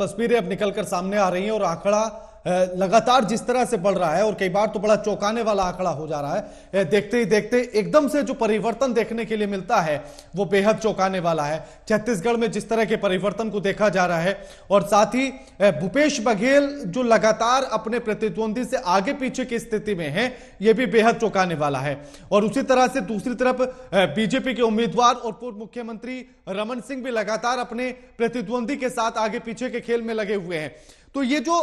तस्वीरें अब निकलकर सामने आ रही हैं और आंकड़ा लगातार जिस तरह से बढ़ रहा है और कई बार तो बड़ा चौंकाने वाला आंकड़ा हो जा रहा है देखते ही देखते एकदम से जो परिवर्तन देखने के लिए मिलता है वो बेहद चौंकाने वाला है छत्तीसगढ़ में जिस तरह के परिवर्तन को देखा जा रहा है और साथ ही भूपेश बघेल जो लगातार अपने प्रतिद्वंदी से आगे पीछे की स्थिति में है यह भी बेहद चौंकाने वाला है और उसी तरह से दूसरी तरफ बीजेपी के उम्मीदवार और पूर्व मुख्यमंत्री रमन सिंह भी लगातार अपने प्रतिद्वंदी के साथ आगे पीछे के खेल में लगे हुए हैं तो ये जो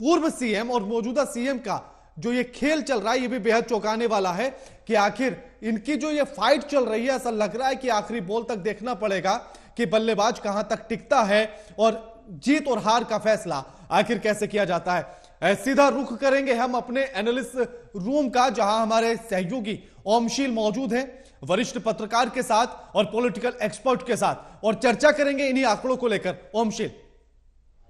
पूर्व सीएम और मौजूदा सीएम का जो ये खेल चल रहा है ये भी बेहद चौंकाने वाला है कि आखिर इनकी जो ये फाइट चल रही है ऐसा लग रहा है कि आखिरी बॉल तक देखना पड़ेगा कि बल्लेबाज कहां तक टिकता है और जीत और हार का फैसला आखिर कैसे किया जाता है सीधा रुख करेंगे हम अपने एनालिस्ट रूम का जहां हमारे सहयोगी ओमशील मौजूद हैं वरिष्ठ पत्रकार के साथ और पॉलिटिकल एक्सपर्ट के साथ और चर्चा करेंगे इन्हीं आंकड़ों को लेकर ओमशील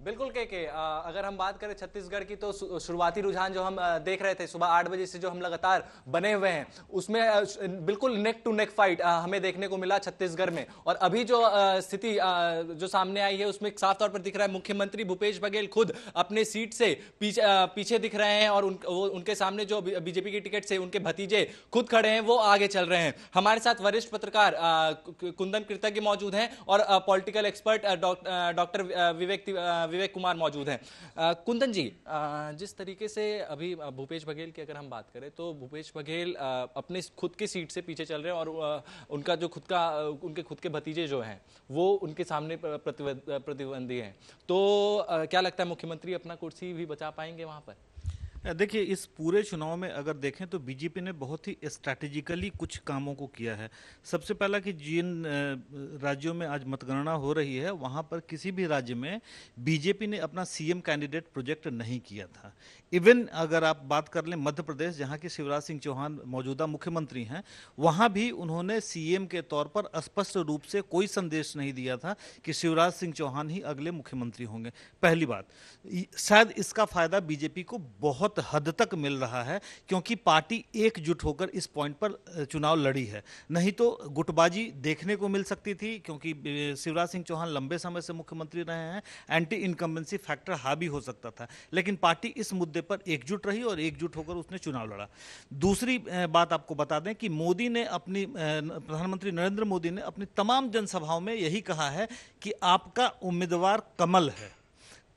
बिल्कुल के के अगर हम बात करें छत्तीसगढ़ की तो शुरुआती रुझान जो हम देख रहे थे सुबह आठ बजे से जो हम लगातार बने हुए हैं उसमें बिल्कुल नेक टू नेक फाइट हमें देखने को मिला छत्तीसगढ़ में और अभी जो स्थिति जो सामने आई है उसमें साफ तौर पर दिख रहा है मुख्यमंत्री भूपेश बघेल खुद अपने सीट से पीछे पीछे दिख रहे हैं और उन, उनके सामने जो बीजेपी की टिकट से उनके भतीजे खुद खड़े हैं वो आगे चल रहे हैं हमारे साथ वरिष्ठ पत्रकार कुंदन कृतज्ञ मौजूद हैं और political expert doctor Vivek Vivek Kumar मौजूद हैं कुंदन जी जिस तरीके से अभी भूपेश बघेल की अगर हम बात करें तो भूपेश बघेल अपने खुद की सीट से पीछे चल रहे हैं और उनका जो खुद का उनके खुद के भतीजे जो हैं वो उनके सामने प्रतिबंधी हैं तो क्या लगता है मुख्यमंत्री अपना कुर्सी भी बचा पाएंगे वहाँ पर देखिए इस पूरे चुनाव में अगर देखें तो बीजेपी ने बहुत ही स्ट्रैटेजिकली कुछ कामों को किया है सबसे पहला कि जिन राज्यों में आज मतगणना हो रही है वहाँ पर किसी भी राज्य में बीजेपी ने अपना सीएम कैंडिडेट प्रोजेक्ट नहीं किया था इवन अगर आप बात कर लें मध्य प्रदेश जहाँ की शिवराज सिंह चौहान मौजूदा मुख्यमंत्री हैं वहाँ भी उन्होंने सी के तौर पर स्पष्ट रूप से कोई संदेश नहीं दिया था कि शिवराज सिंह चौहान ही अगले मुख्यमंत्री होंगे पहली बात शायद इसका फायदा बीजेपी को बहुत बहुत हद तक मिल रहा है क्योंकि पार्टी एकजुट होकर इस पॉइंट पर चुनाव लड़ी है नहीं तो गुटबाजी देखने को मिल सकती थी क्योंकि शिवराज सिंह चौहान लंबे समय से मुख्यमंत्री रहे हैं एंटी इनकम्बेंसी फैक्टर हावी हो सकता था लेकिन पार्टी इस मुद्दे पर एकजुट रही और एकजुट होकर उसने चुनाव लड़ा दूसरी बात आपको बता दें कि मोदी ने अपनी प्रधानमंत्री नरेंद्र मोदी ने अपनी तमाम जनसभाओं में यही कहा है कि आपका उम्मीदवार कमल है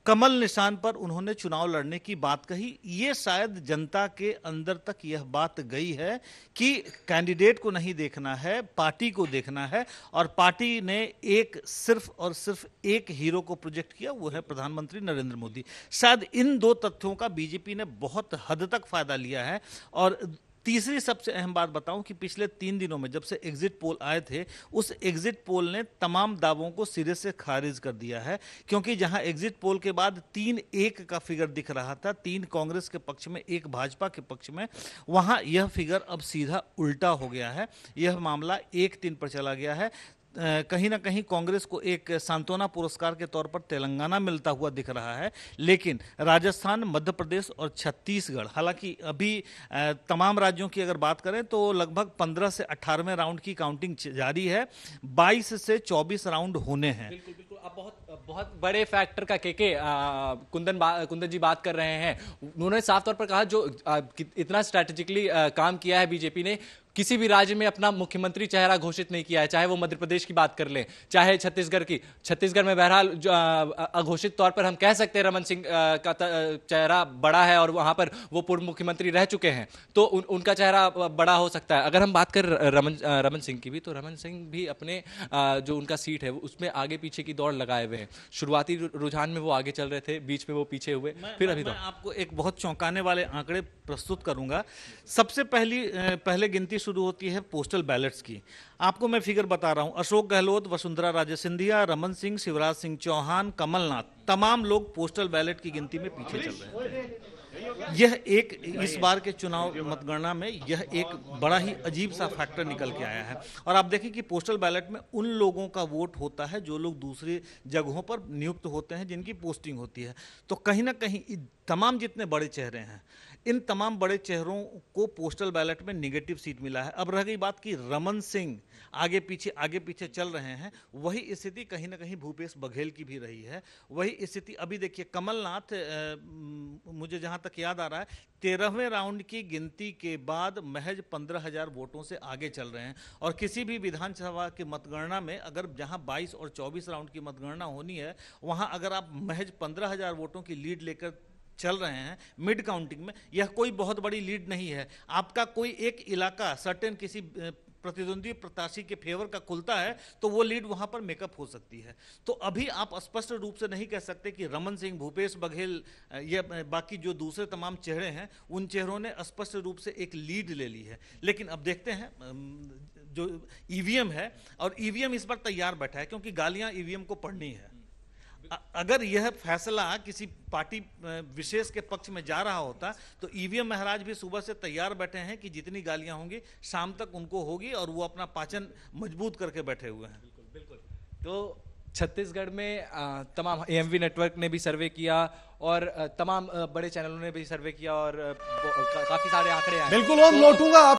कमल निशान पर उन्होंने चुनाव लड़ने की बात कही ये शायद जनता के अंदर तक यह बात गई है कि कैंडिडेट को नहीं देखना है पार्टी को देखना है और पार्टी ने एक सिर्फ और सिर्फ एक हीरो को प्रोजेक्ट किया वो है प्रधानमंत्री नरेंद्र मोदी शायद इन दो तथ्यों का बीजेपी ने बहुत हद तक फायदा लिया है और तीसरी सबसे अहम बात बताऊं कि पिछले तीन दिनों में जब से एग्जिट पोल आए थे उस एग्जिट पोल ने तमाम दावों को सिरे से खारिज कर दिया है क्योंकि जहां एग्जिट पोल के बाद तीन एक का फिगर दिख रहा था तीन कांग्रेस के पक्ष में एक भाजपा के पक्ष में वहां यह फिगर अब सीधा उल्टा हो गया है यह मामला एक तीन पर चला गया है कहीं ना कहीं कांग्रेस को एक सांत्वना पुरस्कार के तौर पर तेलंगाना मिलता हुआ दिख रहा है लेकिन राजस्थान मध्य प्रदेश और छत्तीसगढ़ हालांकि अभी तमाम राज्यों की अगर बात करें तो लगभग 15 से 18वें राउंड की काउंटिंग जारी है 22 से 24 राउंड होने हैं बिल्कुल बिल्कुल आप बहुत बहुत बड़े फैक्टर का के के आ, कुंदन कुंदन जी बात कर रहे हैं उन्होंने साफ तौर पर कहा जो आ, इतना स्ट्रेटेजिकली काम किया है बीजेपी ने किसी भी राज्य में अपना मुख्यमंत्री चेहरा घोषित नहीं किया है चाहे वो मध्य प्रदेश की बात कर लें चाहे छत्तीसगढ़ की छत्तीसगढ़ में बहरहाल अघोषित तौर पर हम कह सकते हैं रमन सिंह का चेहरा बड़ा है और वहां पर वो पूर्व मुख्यमंत्री रह चुके हैं तो उन, उनका चेहरा बड़ा हो सकता है अगर हम बात करें रमन रमन सिंह की भी तो रमन सिंह भी अपने जो उनका सीट है उसमें आगे पीछे की दौड़ लगाए हुए हैं शुरुआती रुझान में वो आगे चल रहे थे बीच में वो पीछे हुए फिर अभी मैं आपको एक बहुत चौंकाने वाले आंकड़े प्रस्तुत करूंगा सबसे पहली पहले गिनती शुरू होती है पोस्टल बैलेट्स की आपको मैं फिगर बता रहा हूँ अशोक गहलोत वसुंधरा राजे सिंधिया रमन सिंह शिवराज सिंह चौहान कमलनाथ तमाम लोग पोस्टल बैलेट की गिनती में पीछे चल रहे हैं यह एक इस बार के चुनाव मतगणना में यह एक बड़ा ही अजीब सा फैक्टर निकल के आया है और आप देखें कि पोस्टल बैलेट में उन लोगों का वोट होता है जो लोग दूसरी जगहों पर नियुक्त होते हैं जिनकी पोस्टिंग होती है तो कहीं ना कहीं तमाम जितने बड़े चेहरे हैं इन तमाम बड़े चेहरों को पोस्टल बैलेट में निगेटिव सीट मिला है अब रह गई बात कि रमन सिंह आगे पीछे आगे पीछे चल रहे हैं वही स्थिति कहीं ना कहीं भूपेश बघेल की भी रही है वही स्थिति अभी देखिए कमलनाथ मुझे जहां तक याद आ रहा है तेरहवें राउंड की गिनती के बाद महज पंद्रह हजार वोटों से आगे चल रहे हैं और किसी भी विधानसभा की मतगणना में अगर जहां 22 और 24 राउंड की मतगणना होनी है वहां अगर आप महज पंद्रह हजार वोटों की लीड लेकर चल रहे हैं मिड काउंटिंग में यह कोई बहुत बड़ी लीड नहीं है आपका कोई एक इलाका सर्टेन किसी प्रतिद्वंदी प्रत्याशी के फेवर का खुलता है तो वो लीड वहां पर मेकअप हो सकती है तो अभी आप स्पष्ट रूप से नहीं कह सकते कि रमन सिंह भूपेश बघेल या बाकी जो दूसरे तमाम चेहरे हैं उन चेहरों ने स्पष्ट रूप से एक लीड ले ली है लेकिन अब देखते हैं जो ईवीएम e है और ईवीएम e इस पर तैयार बैठा है क्योंकि गालियां ईवीएम e को पढ़नी है अगर यह फैसला किसी पार्टी विशेष के पक्ष में जा रहा होता तो ईवीएम महाराज भी सुबह से तैयार बैठे हैं कि जितनी गालियां होंगी शाम तक उनको होगी और वो अपना पाचन मजबूत करके बैठे हुए हैं बिल्कुल बिल्कुल तो छत्तीसगढ़ में तमाम ए नेटवर्क ने भी सर्वे किया और तमाम बड़े चैनलों ने भी सर्वे किया और काफ़ी सारे आंकड़े आए बिल्कुल और तो लौटूंगा